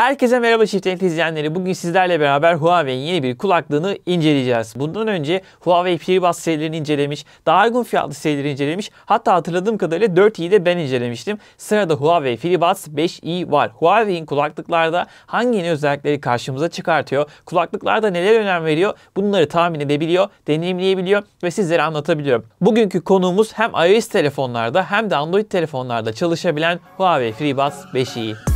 Herkese merhaba Çiftnet izleyenleri. Bugün sizlerle beraber Huawei'nin yeni bir kulaklığını inceleyeceğiz. Bundan önce Huawei FreeBuds serilerini incelemiş, daha uygun fiyatlı serileri incelemiş. Hatta hatırladığım kadarıyla 4i'yi de ben incelemiştim. Sırada Huawei FreeBuds 5i var. Huawei'nin kulaklıklarda hangi yeni özellikleri karşımıza çıkartıyor? Kulaklıklarda neler önem veriyor? Bunları tahmin edebiliyor, deneyimleyebiliyor ve sizlere anlatabiliyorum. Bugünkü konuğumuz hem iOS telefonlarda hem de Android telefonlarda çalışabilen Huawei FreeBuds 5i.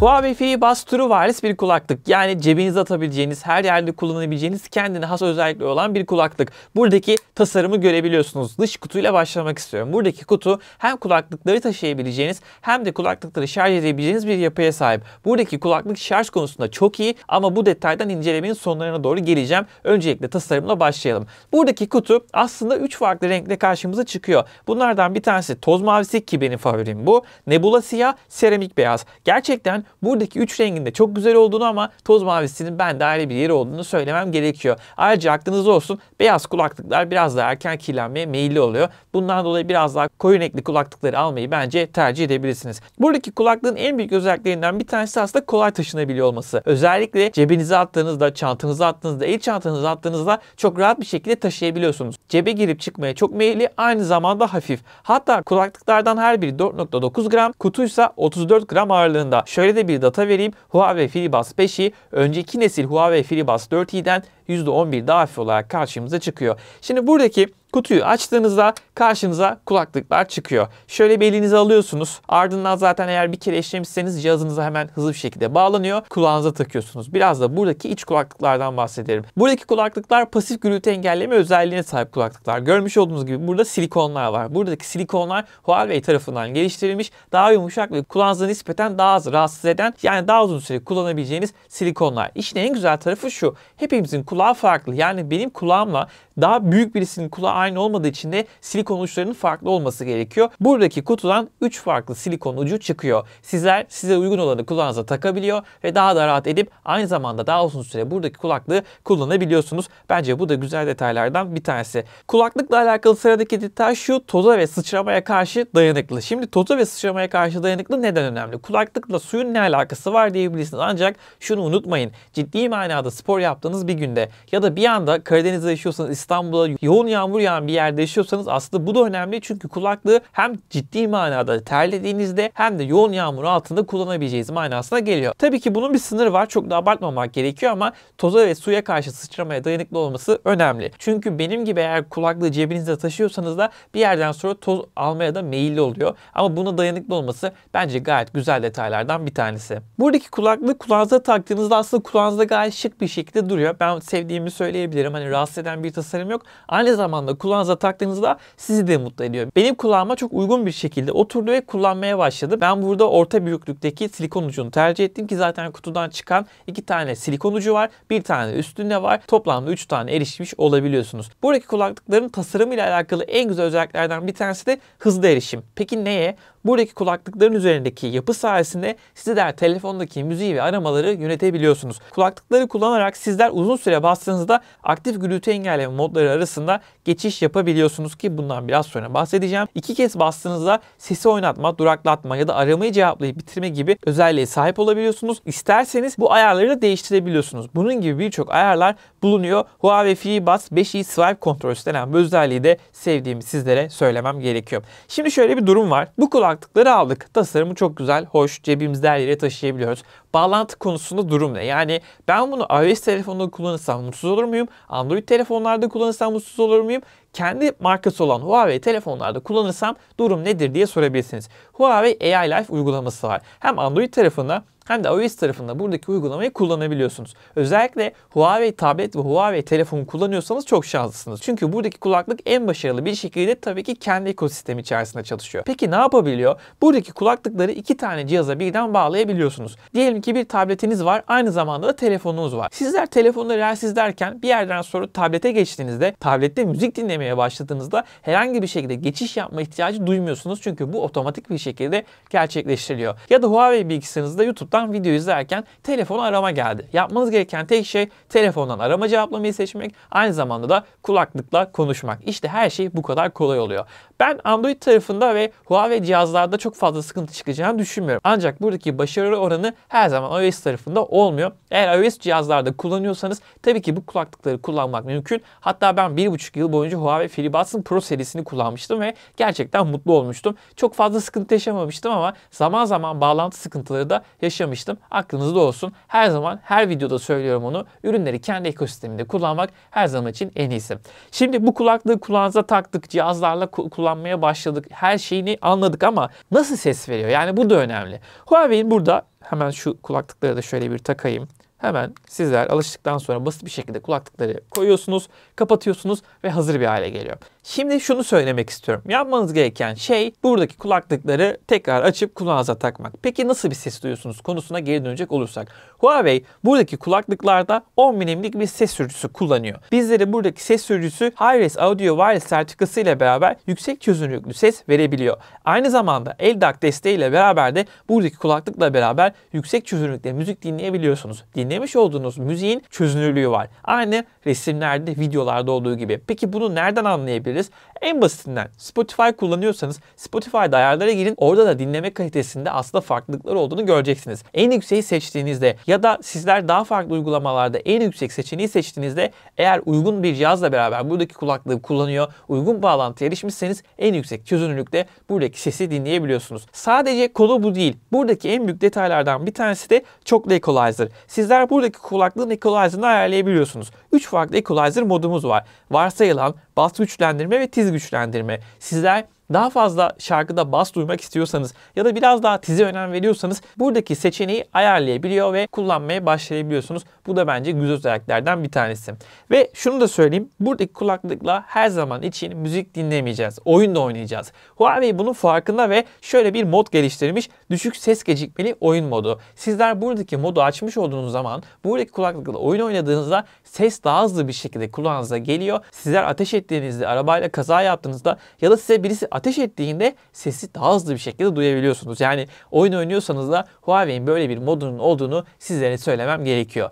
Huawei Fi Buds True Wireless bir kulaklık. Yani cebinize atabileceğiniz, her yerde kullanabileceğiniz kendine has özellikleri olan bir kulaklık. Buradaki tasarımı görebiliyorsunuz. Dış kutuyla başlamak istiyorum. Buradaki kutu hem kulaklıkları taşıyabileceğiniz hem de kulaklıkları şarj edebileceğiniz bir yapıya sahip. Buradaki kulaklık şarj konusunda çok iyi ama bu detaydan incelemenin sonlarına doğru geleceğim. Öncelikle tasarımla başlayalım. Buradaki kutu aslında 3 farklı renkte karşımıza çıkıyor. Bunlardan bir tanesi toz mavisi ki benim favorim bu. Nebula siyah, seramik beyaz. Gerçekten buradaki üç renginde çok güzel olduğunu ama toz mavisinin ben de ayrı bir yeri olduğunu söylemem gerekiyor. Ayrıca aklınızda olsun beyaz kulaklıklar biraz daha erken kirlenmeye meyilli oluyor. Bundan dolayı biraz daha koyu renkli kulaklıkları almayı bence tercih edebilirsiniz. Buradaki kulaklığın en büyük özelliklerinden bir tanesi aslında kolay taşınabiliyor olması. Özellikle cebinize attığınızda, çantanıza attığınızda, el çantanıza attığınızda çok rahat bir şekilde taşıyabiliyorsunuz. Cebe girip çıkmaya çok meyilli, aynı zamanda hafif. Hatta kulaklıklardan her biri 4.9 gram, kutuysa 34 gram ağırlığında. Şöyle de bir data vereyim. Huawei FreeBuds 5i önceki nesil Huawei FreeBuds 4i'den %11 daha hafif olarak karşımıza çıkıyor. Şimdi buradaki kutuyu açtığınızda karşınıza kulaklıklar çıkıyor. Şöyle bir elinize alıyorsunuz. Ardından zaten eğer bir kere eşlemişseniz cihazınıza hemen hızlı bir şekilde bağlanıyor. Kulağınıza takıyorsunuz. Biraz da buradaki iç kulaklıklardan bahsederim. Buradaki kulaklıklar pasif gürültü engelleme özelliğine sahip kulaklıklar. Görmüş olduğunuz gibi burada silikonlar var. Buradaki silikonlar Huawei tarafından geliştirilmiş. Daha yumuşak ve kulağınıza nispeten daha az rahatsız eden yani daha uzun süre kullanabileceğiniz silikonlar. İşin en güzel tarafı şu. Hepimizin kulağı farklı. Yani benim kulağımla daha büyük birisinin kulağı aynı olmadığı için de silikon silikon uçlarının farklı olması gerekiyor. Buradaki kutudan 3 farklı silikon ucu çıkıyor. Sizler size uygun olanı kulağınıza takabiliyor ve daha da rahat edip aynı zamanda daha uzun süre buradaki kulaklığı kullanabiliyorsunuz. Bence bu da güzel detaylardan bir tanesi. Kulaklıkla alakalı sıradaki detay şu toza ve sıçramaya karşı dayanıklı. Şimdi toza ve sıçramaya karşı dayanıklı neden önemli? Kulaklıkla suyun ne alakası var diyebilirsiniz ancak şunu unutmayın. Ciddi manada spor yaptığınız bir günde ya da bir anda Karadeniz'de yaşıyorsanız İstanbul'da yoğun yağmur yağan bir yerde yaşıyorsanız aslında kulaklığı bu da önemli çünkü kulaklığı hem ciddi manada terlediğinizde hem de yoğun yağmur altında kullanabileceğiniz manasına geliyor. Tabii ki bunun bir sınırı var. Çok da abartmamak gerekiyor ama toza ve suya karşı sıçramaya dayanıklı olması önemli. Çünkü benim gibi eğer kulaklığı cebinizde taşıyorsanız da bir yerden sonra toz almaya da meyilli oluyor. Ama buna dayanıklı olması bence gayet güzel detaylardan bir tanesi. Buradaki kulaklığı kulağınıza taktığınızda aslında kulağınızda gayet şık bir şekilde duruyor. Ben sevdiğimi söyleyebilirim. Hani rahatsız eden bir tasarım yok. Aynı zamanda kulağınıza taktığınızda sizi de mutlu ediyor. Benim kulağıma çok uygun bir şekilde oturdu ve kullanmaya başladı. Ben burada orta büyüklükteki silikon ucunu tercih ettim ki zaten kutudan çıkan iki tane silikon ucu var. Bir tane üstünde var. Toplamda üç tane erişmiş olabiliyorsunuz. Buradaki kulaklıkların tasarımıyla alakalı en güzel özelliklerden bir tanesi de hızlı erişim. Peki neye? Buradaki kulaklıkların üzerindeki yapı sayesinde sizler telefondaki müziği ve aramaları yönetebiliyorsunuz. Kulaklıkları kullanarak sizler uzun süre bastığınızda aktif gürültü engelleme modları arasında geçiş yapabiliyorsunuz ki bundan biraz sonra bahsedeceğim. İki kez bastığınızda sesi oynatma, duraklatma ya da aramayı cevaplayıp bitirme gibi özelliğe sahip olabiliyorsunuz. İsterseniz bu ayarları da değiştirebiliyorsunuz. Bunun gibi birçok ayarlar bulunuyor. Huawei FreeBuds 5i Swipe Controls denen bu özelliği de sevdiğimi sizlere söylemem gerekiyor. Şimdi şöyle bir durum var. Bu kulaklık kulaklıkları aldık. Tasarımı çok güzel, hoş, cebimizde her yere taşıyabiliyoruz. Bağlantı konusunda durum ne? Yani ben bunu iOS telefonunda kullanırsam mutsuz olur muyum? Android telefonlarda kullanırsam mutsuz olur muyum? Kendi markası olan Huawei telefonlarda kullanırsam durum nedir diye sorabilirsiniz. Huawei AI Life uygulaması var. Hem Android tarafında hem de iOS tarafında buradaki uygulamayı kullanabiliyorsunuz. Özellikle Huawei tablet ve Huawei telefonu kullanıyorsanız çok şanslısınız. Çünkü buradaki kulaklık en başarılı bir şekilde tabii ki kendi ekosistemi içerisinde çalışıyor. Peki ne yapabiliyor? Buradaki kulaklıkları iki tane cihaza birden bağlayabiliyorsunuz. Diyelim ki bir tabletiniz var aynı zamanda da telefonunuz var. Sizler telefonla rahatsız derken bir yerden sonra tablete geçtiğinizde tablette müzik dinlemeye başladığınızda herhangi bir şekilde geçiş yapma ihtiyacı duymuyorsunuz. Çünkü bu otomatik bir şekilde gerçekleştiriliyor. Ya da Huawei bilgisayarınızda YouTube'da YouTube'dan video izlerken telefonu arama geldi. Yapmanız gereken tek şey telefondan arama cevaplamayı seçmek, aynı zamanda da kulaklıkla konuşmak. İşte her şey bu kadar kolay oluyor. Ben Android tarafında ve Huawei cihazlarda çok fazla sıkıntı çıkacağını düşünmüyorum. Ancak buradaki başarı oranı her zaman iOS tarafında olmuyor. Eğer iOS cihazlarda kullanıyorsanız tabii ki bu kulaklıkları kullanmak mümkün. Hatta ben 1,5 yıl boyunca Huawei FreeBuds'ın Pro serisini kullanmıştım ve gerçekten mutlu olmuştum. Çok fazla sıkıntı yaşamamıştım ama zaman zaman bağlantı sıkıntıları da yaşamıştım konuşamıştım. Aklınızda olsun. Her zaman her videoda söylüyorum onu. Ürünleri kendi ekosisteminde kullanmak her zaman için en iyisi. Şimdi bu kulaklığı kulağınıza taktık. Cihazlarla kullanmaya başladık. Her şeyini anladık ama nasıl ses veriyor? Yani bu da önemli. Huawei'in burada hemen şu kulaklıkları da şöyle bir takayım. Hemen sizler alıştıktan sonra basit bir şekilde kulaklıkları koyuyorsunuz, kapatıyorsunuz ve hazır bir hale geliyor. Şimdi şunu söylemek istiyorum. Yapmanız gereken şey buradaki kulaklıkları tekrar açıp kulağınıza takmak. Peki nasıl bir ses duyuyorsunuz konusuna geri dönecek olursak. Huawei buradaki kulaklıklarda 10 milimlik bir ses sürücüsü kullanıyor. Bizlere buradaki ses sürücüsü Hi-Res Audio Wireless sertifikası ile beraber yüksek çözünürlüklü ses verebiliyor. Aynı zamanda LDAC ile beraber de buradaki kulaklıkla beraber yüksek çözünürlükte müzik dinleyebiliyorsunuz. Dinlemiş olduğunuz müziğin çözünürlüğü var. Aynı resimlerde, videolarda olduğu gibi. Peki bunu nereden anlayabiliriz? bahsederiz. En basitinden Spotify kullanıyorsanız Spotify'da ayarlara girin. Orada da dinleme kalitesinde aslında farklılıklar olduğunu göreceksiniz. En yükseği seçtiğinizde ya da sizler daha farklı uygulamalarda en yüksek seçeneği seçtiğinizde eğer uygun bir cihazla beraber buradaki kulaklığı kullanıyor, uygun bağlantı erişmişseniz en yüksek çözünürlükte buradaki sesi dinleyebiliyorsunuz. Sadece konu bu değil. Buradaki en büyük detaylardan bir tanesi de çoklu equalizer. Sizler buradaki kulaklığın equalizer'ını ayarlayabiliyorsunuz. 3 farklı equalizer modumuz var. Varsayılan, bas güçlendirme ve tiz güçlendirme. Sizler daha fazla şarkıda bas duymak istiyorsanız ya da biraz daha tize önem veriyorsanız buradaki seçeneği ayarlayabiliyor ve kullanmaya başlayabiliyorsunuz. Bu da bence güzel özelliklerden bir tanesi. Ve şunu da söyleyeyim. Buradaki kulaklıkla her zaman için müzik dinlemeyeceğiz. Oyun da oynayacağız. Huawei bunun farkında ve şöyle bir mod geliştirmiş. Düşük ses gecikmeli oyun modu. Sizler buradaki modu açmış olduğunuz zaman buradaki kulaklıkla oyun oynadığınızda ses daha hızlı bir şekilde kulağınıza geliyor. Sizler ateş ettiğinizde, arabayla kaza yaptığınızda ya da size birisi ateş ettiğinde sesi daha hızlı bir şekilde duyabiliyorsunuz. Yani oyun oynuyorsanız da Huawei'in böyle bir modunun olduğunu sizlere söylemem gerekiyor.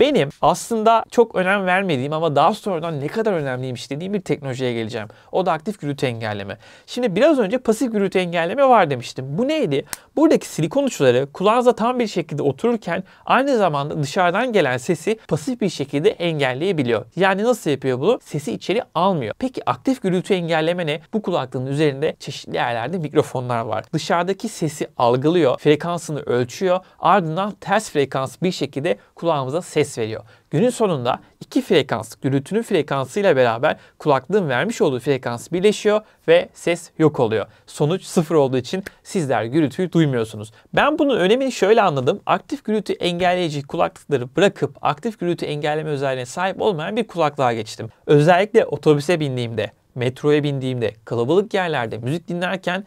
Benim aslında çok önem vermediğim ama daha sonradan ne kadar önemliymiş dediğim bir teknolojiye geleceğim. O da aktif gürültü engelleme. Şimdi biraz önce pasif gürültü engelleme var demiştim. Bu neydi? Buradaki silikon uçları kulağınıza tam bir şekilde otururken aynı zamanda dışarıdan gelen sesi pasif bir şekilde engelleyebiliyor. Yani nasıl yapıyor bunu? Sesi içeri almıyor. Peki aktif gürültü engelleme ne? Bu kulaklığın üzerinde çeşitli yerlerde mikrofonlar var. Dışarıdaki sesi algılıyor, frekansını ölçüyor. Ardından ters frekans bir şekilde kulağımıza ses ses veriyor. Günün sonunda iki frekans, gürültünün frekansıyla beraber kulaklığın vermiş olduğu frekans birleşiyor ve ses yok oluyor. Sonuç sıfır olduğu için sizler gürültüyü duymuyorsunuz. Ben bunun önemini şöyle anladım. Aktif gürültü engelleyici kulaklıkları bırakıp aktif gürültü engelleme özelliğine sahip olmayan bir kulaklığa geçtim. Özellikle otobüse bindiğimde, metroya bindiğimde, kalabalık yerlerde müzik dinlerken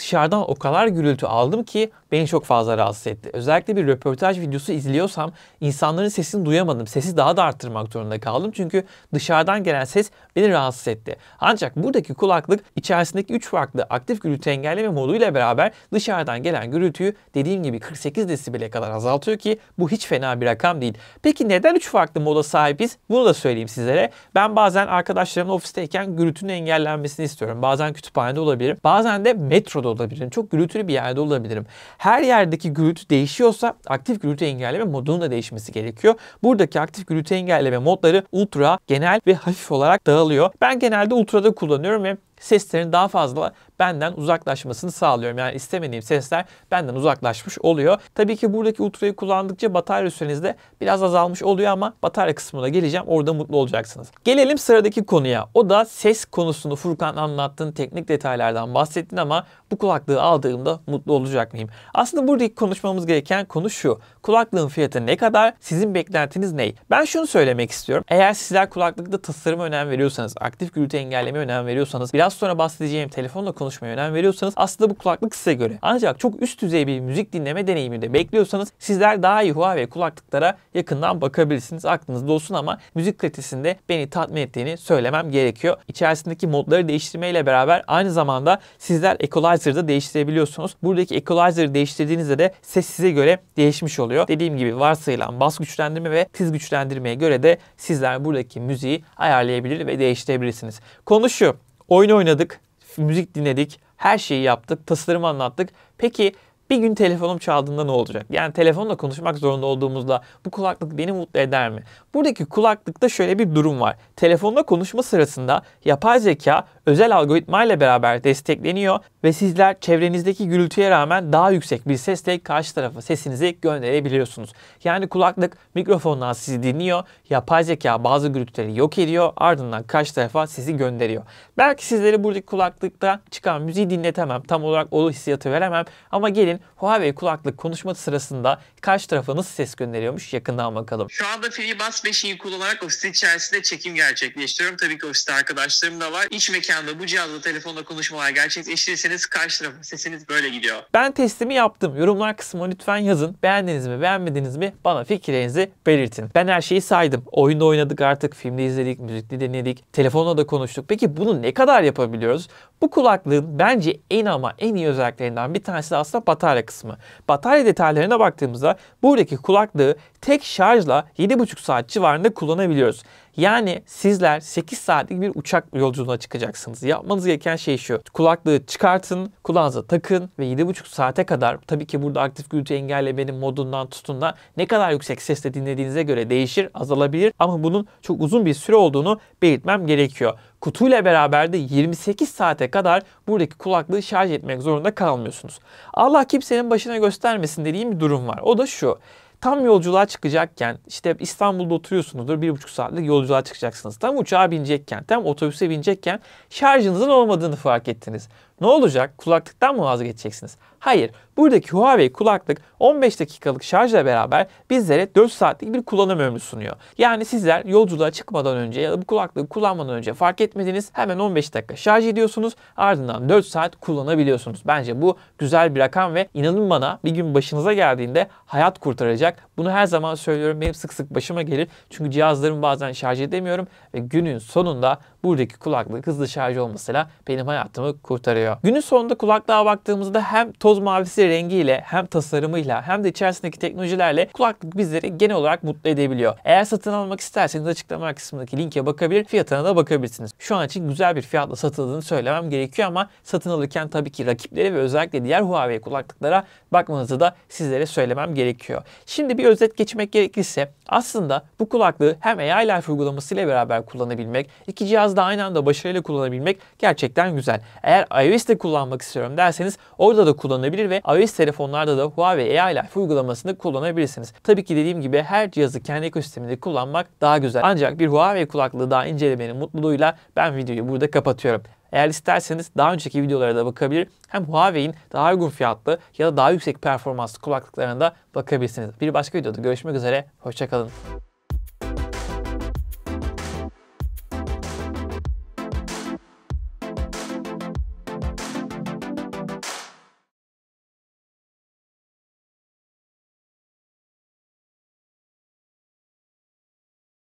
dışarıdan o kadar gürültü aldım ki beni çok fazla rahatsız etti. Özellikle bir röportaj videosu izliyorsam insanların sesini duyamadım. Sesi daha da arttırmak zorunda kaldım çünkü dışarıdan gelen ses beni rahatsız etti. Ancak buradaki kulaklık içerisindeki 3 farklı aktif gürültü engelleme moduyla beraber dışarıdan gelen gürültüyü dediğim gibi 48 desibele kadar azaltıyor ki bu hiç fena bir rakam değil. Peki neden 3 farklı moda sahibiz? Bunu da söyleyeyim sizlere. Ben bazen arkadaşlarımla ofisteyken gürültünün engellenmesini istiyorum. Bazen kütüphanede olabilirim. Bazen de metroda olabilirim. Çok gürültülü bir yerde olabilirim. Her yerdeki gürültü değişiyorsa aktif gürültü engelleme modunun da değişmesi gerekiyor. Buradaki aktif gürültü engelleme modları ultra, genel ve hafif olarak dağılıyor. Ben genelde ultrada kullanıyorum ve seslerin daha fazla benden uzaklaşmasını sağlıyorum. Yani istemediğim sesler benden uzaklaşmış oluyor. Tabii ki buradaki ultrayı kullandıkça batarya süreniz de biraz azalmış oluyor ama batarya kısmına geleceğim. Orada mutlu olacaksınız. Gelelim sıradaki konuya. O da ses konusunu Furkan anlattığın teknik detaylardan bahsettin ama bu kulaklığı aldığımda mutlu olacak mıyım? Aslında buradaki konuşmamız gereken konu şu. Kulaklığın fiyatı ne kadar? Sizin beklentiniz ne? Ben şunu söylemek istiyorum. Eğer sizler kulaklıkta tasarıma önem veriyorsanız, aktif gürültü engellemeye önem veriyorsanız, biraz biraz sonra bahsedeceğim telefonla konuşmaya önem veriyorsanız aslında bu kulaklık size göre. Ancak çok üst düzey bir müzik dinleme deneyimi de bekliyorsanız sizler daha iyi Huawei kulaklıklara yakından bakabilirsiniz. Aklınızda olsun ama müzik kalitesinde beni tatmin ettiğini söylemem gerekiyor. İçerisindeki modları değiştirmeyle beraber aynı zamanda sizler equalizer'ı da değiştirebiliyorsunuz. Buradaki equalizer'ı değiştirdiğinizde de ses size göre değişmiş oluyor. Dediğim gibi varsayılan bas güçlendirme ve tiz güçlendirmeye göre de sizler buradaki müziği ayarlayabilir ve değiştirebilirsiniz. Konu şu. Oyun oynadık, müzik dinledik, her şeyi yaptık, tasarımı anlattık. Peki bir gün telefonum çaldığında ne olacak? Yani telefonla konuşmak zorunda olduğumuzda bu kulaklık beni mutlu eder mi? Buradaki kulaklıkta şöyle bir durum var. Telefonla konuşma sırasında yapay zeka özel algoritma ile beraber destekleniyor ve sizler çevrenizdeki gürültüye rağmen daha yüksek bir sesle karşı tarafa sesinizi gönderebiliyorsunuz. Yani kulaklık mikrofondan sizi dinliyor, yapay zeka bazı gürültüleri yok ediyor ardından karşı tarafa sesi gönderiyor. Belki sizleri buradaki kulaklıkta çıkan müziği dinletemem, tam olarak o hissiyatı veremem ama gelin Huawei kulaklık konuşma sırasında karşı tarafa nasıl ses gönderiyormuş yakından bakalım. Şu anda FreeBuds 5'i kullanarak ofisin içerisinde çekim gerçekleştiriyorum. Tabii ki ofiste arkadaşlarım da var. İç mekan cihazla bu cihazla telefonla konuşmalar gerçekleştirirseniz karşı tarafa sesiniz böyle gidiyor. Ben testimi yaptım. Yorumlar kısmına lütfen yazın. Beğendiniz mi beğenmediniz mi bana fikirlerinizi belirtin. Ben her şeyi saydım. Oyunda oynadık artık, filmde izledik, müzikte dinledik, telefonla da konuştuk. Peki bunu ne kadar yapabiliyoruz? Bu kulaklığın bence en ama en iyi özelliklerinden bir tanesi de aslında batarya kısmı. Batarya detaylarına baktığımızda buradaki kulaklığı tek şarjla 7,5 saat civarında kullanabiliyoruz. Yani sizler 8 saatlik bir uçak yolculuğuna çıkacaksınız. Yapmanız gereken şey şu. Kulaklığı çıkartın, kulağınıza takın ve 7,5 saate kadar tabii ki burada aktif gürültü benim modundan tutun da ne kadar yüksek sesle dinlediğinize göre değişir, azalabilir ama bunun çok uzun bir süre olduğunu belirtmem gerekiyor. Kutuyla beraber de 28 saate kadar buradaki kulaklığı şarj etmek zorunda kalmıyorsunuz. Allah kimsenin başına göstermesin dediğim bir durum var. O da şu. Tam yolculuğa çıkacakken işte İstanbul'da oturuyorsunuzdur bir buçuk saatlik yolculuğa çıkacaksınız. Tam uçağa binecekken tam otobüse binecekken şarjınızın olmadığını fark ettiniz. Ne olacak? Kulaklıktan mı vazgeçeceksiniz? Hayır. Buradaki Huawei kulaklık 15 dakikalık şarjla beraber bizlere 4 saatlik bir kullanım ömrü sunuyor. Yani sizler yolculuğa çıkmadan önce ya da bu kulaklığı kullanmadan önce fark etmediniz. Hemen 15 dakika şarj ediyorsunuz. Ardından 4 saat kullanabiliyorsunuz. Bence bu güzel bir rakam ve inanın bana bir gün başınıza geldiğinde hayat kurtaracak. Bunu her zaman söylüyorum. Benim sık sık başıma gelir. Çünkü cihazlarımı bazen şarj edemiyorum ve günün sonunda buradaki kulaklık hızlı şarj olmasıyla benim hayatımı kurtarıyor. Günün sonunda kulaklığa baktığımızda hem toz mavisi rengiyle hem tasarımıyla hem de içerisindeki teknolojilerle kulaklık bizleri genel olarak mutlu edebiliyor. Eğer satın almak isterseniz açıklama kısmındaki linke bakabilir fiyatına da bakabilirsiniz. Şu an için güzel bir fiyatla satıldığını söylemem gerekiyor ama satın alırken tabii ki rakipleri ve özellikle diğer Huawei kulaklıklara bakmanızı da sizlere söylemem gerekiyor. Şimdi bir özet geçmek gerekirse aslında bu kulaklığı hem AI Life uygulaması ile beraber kullanabilmek, iki cihaz biraz da aynı anda başarıyla kullanabilmek gerçekten güzel. Eğer iOS'te kullanmak istiyorum derseniz orada da kullanabilir ve iOS telefonlarda da Huawei AI Life uygulamasını kullanabilirsiniz. Tabii ki dediğim gibi her cihazı kendi ekosisteminde kullanmak daha güzel. Ancak bir Huawei kulaklığı daha incelemenin mutluluğuyla ben videoyu burada kapatıyorum. Eğer isterseniz daha önceki videolara da bakabilir. Hem Huawei'in daha uygun fiyatlı ya da daha yüksek performanslı kulaklıklarına da bakabilirsiniz. Bir başka videoda görüşmek üzere. Hoşçakalın.